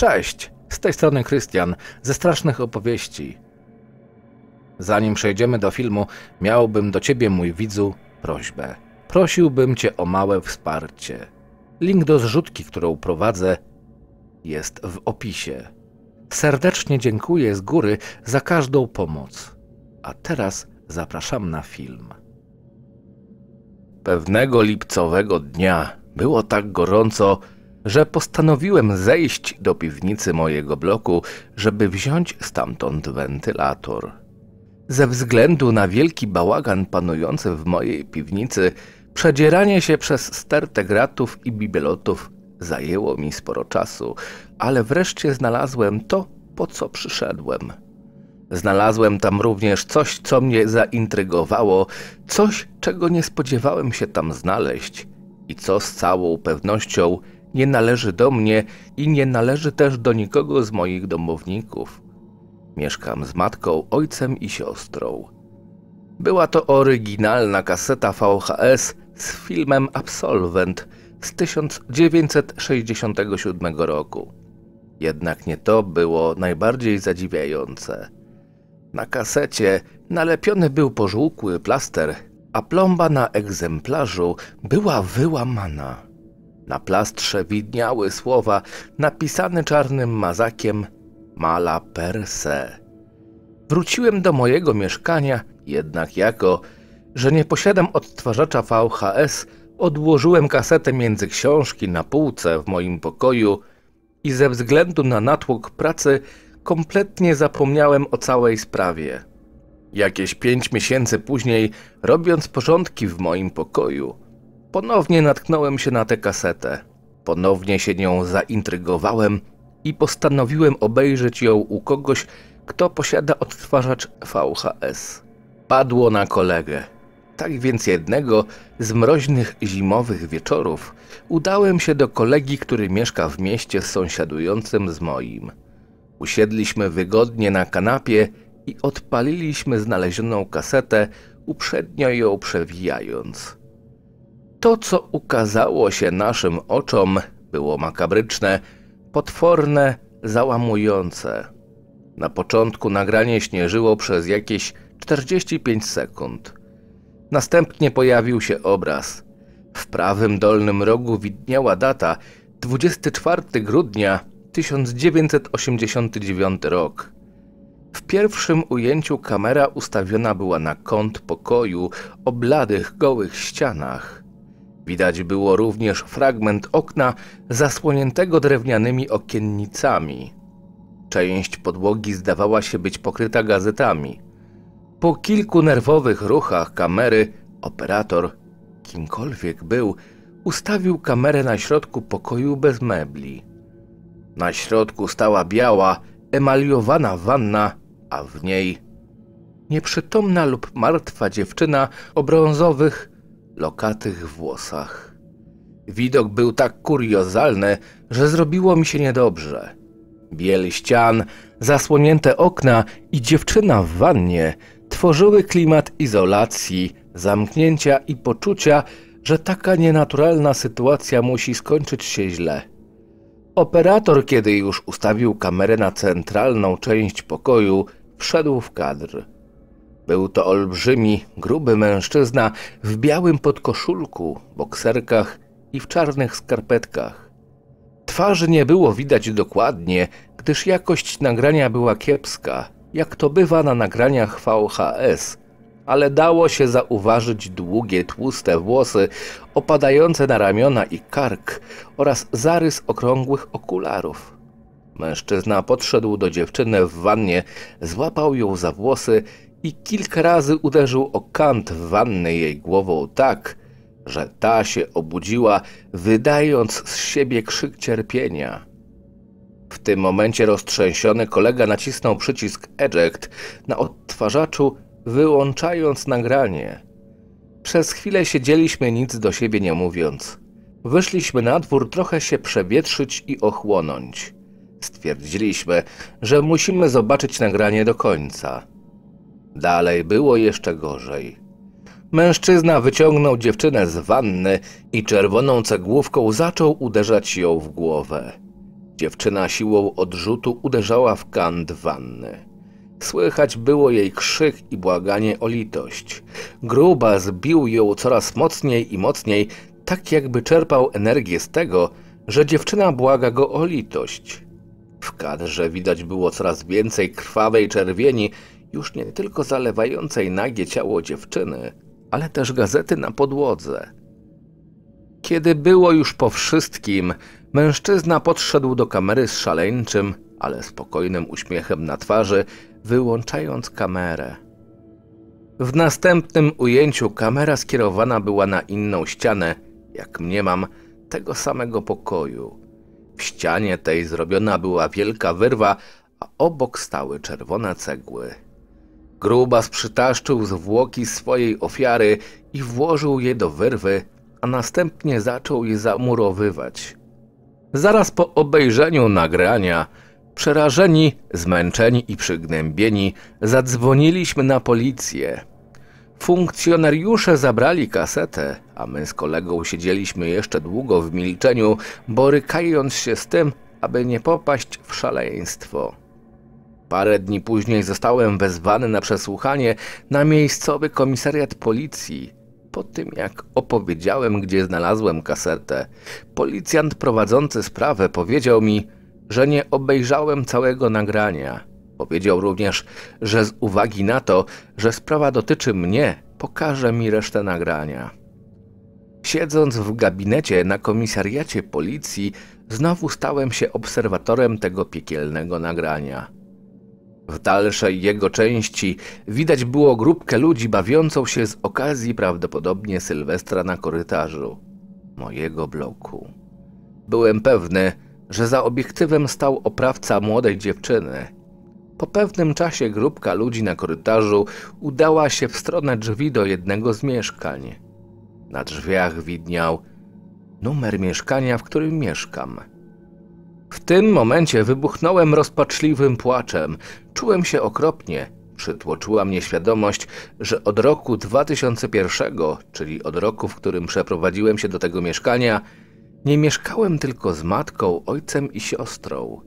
Cześć, z tej strony Krystian ze Strasznych Opowieści. Zanim przejdziemy do filmu, miałbym do ciebie, mój widzu, prośbę. Prosiłbym cię o małe wsparcie. Link do zrzutki, którą prowadzę, jest w opisie. Serdecznie dziękuję z góry za każdą pomoc. A teraz zapraszam na film. Pewnego lipcowego dnia było tak gorąco, że postanowiłem zejść do piwnicy mojego bloku, żeby wziąć stamtąd wentylator. Ze względu na wielki bałagan panujący w mojej piwnicy, przedzieranie się przez stertę gratów i bibelotów zajęło mi sporo czasu, ale wreszcie znalazłem to, po co przyszedłem. Znalazłem tam również coś, co mnie zaintrygowało, coś, czego nie spodziewałem się tam znaleźć i co z całą pewnością nie należy do mnie i nie należy też do nikogo z moich domowników. Mieszkam z matką, ojcem i siostrą. Była to oryginalna kaseta VHS z filmem Absolwent z 1967 roku. Jednak nie to było najbardziej zadziwiające. Na kasecie nalepiony był pożółkły plaster, a plomba na egzemplarzu była wyłamana. Na plastrze widniały słowa napisane czarnym mazakiem Mala per se. Wróciłem do mojego mieszkania, jednak jako, że nie posiadam odtwarzacza VHS, odłożyłem kasetę między książki na półce w moim pokoju i ze względu na natłok pracy kompletnie zapomniałem o całej sprawie. Jakieś pięć miesięcy później, robiąc porządki w moim pokoju, Ponownie natknąłem się na tę kasetę. Ponownie się nią zaintrygowałem i postanowiłem obejrzeć ją u kogoś, kto posiada odtwarzacz VHS. Padło na kolegę. Tak więc jednego z mroźnych zimowych wieczorów udałem się do kolegi, który mieszka w mieście sąsiadującym z moim. Usiedliśmy wygodnie na kanapie i odpaliliśmy znalezioną kasetę, uprzednio ją przewijając. To, co ukazało się naszym oczom, było makabryczne, potworne, załamujące. Na początku nagranie śnieżyło przez jakieś 45 sekund. Następnie pojawił się obraz. W prawym dolnym rogu widniała data 24 grudnia 1989 rok. W pierwszym ujęciu kamera ustawiona była na kąt pokoju o bladych, gołych ścianach. Widać było również fragment okna zasłoniętego drewnianymi okiennicami. Część podłogi zdawała się być pokryta gazetami. Po kilku nerwowych ruchach kamery operator, kimkolwiek był, ustawił kamerę na środku pokoju bez mebli. Na środku stała biała, emaliowana wanna, a w niej nieprzytomna lub martwa dziewczyna o brązowych, lokatych włosach. Widok był tak kuriozalny, że zrobiło mi się niedobrze. Biel ścian, zasłonięte okna i dziewczyna w wannie tworzyły klimat izolacji, zamknięcia i poczucia, że taka nienaturalna sytuacja musi skończyć się źle. Operator, kiedy już ustawił kamerę na centralną część pokoju, wszedł w kadr. Był to olbrzymi, gruby mężczyzna w białym podkoszulku, bokserkach i w czarnych skarpetkach. Twarzy nie było widać dokładnie, gdyż jakość nagrania była kiepska, jak to bywa na nagraniach VHS, ale dało się zauważyć długie, tłuste włosy opadające na ramiona i kark oraz zarys okrągłych okularów. Mężczyzna podszedł do dziewczyny w wannie, złapał ją za włosy i kilka razy uderzył o kant wanny jej głową tak, że ta się obudziła, wydając z siebie krzyk cierpienia. W tym momencie roztrzęsiony kolega nacisnął przycisk eject na odtwarzaczu, wyłączając nagranie. Przez chwilę siedzieliśmy nic do siebie nie mówiąc. Wyszliśmy na dwór trochę się przewietrzyć i ochłonąć. Stwierdziliśmy, że musimy zobaczyć nagranie do końca. Dalej było jeszcze gorzej. Mężczyzna wyciągnął dziewczynę z wanny i czerwoną cegłówką zaczął uderzać ją w głowę. Dziewczyna siłą odrzutu uderzała w kant wanny. Słychać było jej krzyk i błaganie o litość. Gruba zbił ją coraz mocniej i mocniej, tak jakby czerpał energię z tego, że dziewczyna błaga go o litość. W kadrze widać było coraz więcej krwawej czerwieni, już nie tylko zalewającej nagie ciało dziewczyny, ale też gazety na podłodze. Kiedy było już po wszystkim, mężczyzna podszedł do kamery z szaleńczym, ale spokojnym uśmiechem na twarzy, wyłączając kamerę. W następnym ujęciu kamera skierowana była na inną ścianę, jak mniemam, tego samego pokoju. W ścianie tej zrobiona była wielka wyrwa, a obok stały czerwone cegły. Grubas przytaszczył zwłoki swojej ofiary i włożył je do wyrwy, a następnie zaczął je zamurowywać. Zaraz po obejrzeniu nagrania, przerażeni, zmęczeni i przygnębieni, zadzwoniliśmy na policję. Funkcjonariusze zabrali kasetę, a my z kolegą siedzieliśmy jeszcze długo w milczeniu, borykając się z tym, aby nie popaść w szaleństwo. Parę dni później zostałem wezwany na przesłuchanie na miejscowy komisariat policji. Po tym jak opowiedziałem, gdzie znalazłem kasetę, policjant prowadzący sprawę powiedział mi, że nie obejrzałem całego nagrania. Powiedział również, że z uwagi na to, że sprawa dotyczy mnie, pokaże mi resztę nagrania. Siedząc w gabinecie na komisariacie policji, znowu stałem się obserwatorem tego piekielnego nagrania. W dalszej jego części widać było grupkę ludzi bawiącą się z okazji prawdopodobnie Sylwestra na korytarzu mojego bloku. Byłem pewny, że za obiektywem stał oprawca młodej dziewczyny. Po pewnym czasie grupka ludzi na korytarzu udała się w stronę drzwi do jednego z mieszkań. Na drzwiach widniał numer mieszkania, w którym mieszkam – w tym momencie wybuchnąłem rozpaczliwym płaczem. Czułem się okropnie. Przytłoczyła mnie świadomość, że od roku 2001, czyli od roku, w którym przeprowadziłem się do tego mieszkania, nie mieszkałem tylko z matką, ojcem i siostrą.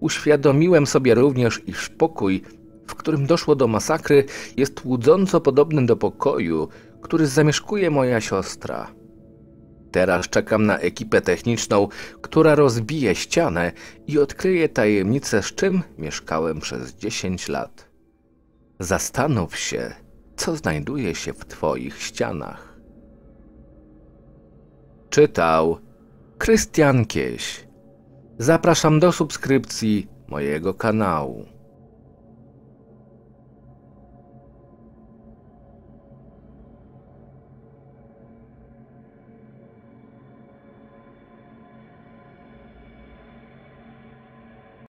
Uświadomiłem sobie również, iż pokój, w którym doszło do masakry, jest łudząco podobny do pokoju, który zamieszkuje moja siostra. Teraz czekam na ekipę techniczną, która rozbije ścianę i odkryje tajemnicę, z czym mieszkałem przez 10 lat. Zastanów się, co znajduje się w Twoich ścianach. Czytał Krystian Kieś. Zapraszam do subskrypcji mojego kanału.